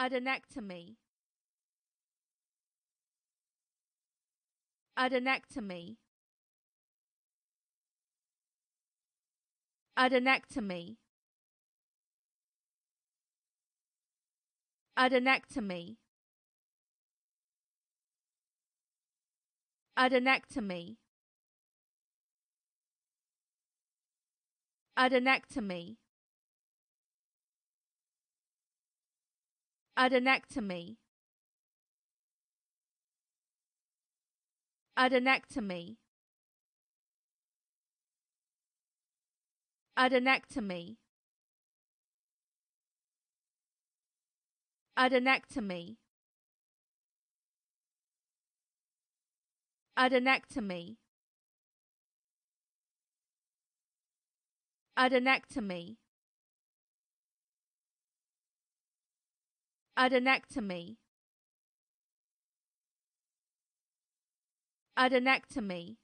Adenectomy. Adenectomy. Adenectomy. Adenectomy. Adenectomy. Adenectomy. Adenectomy Adenectomy Adenectomy Adenectomy Adenectomy Adenectomy Adenectomy. Adenectomy.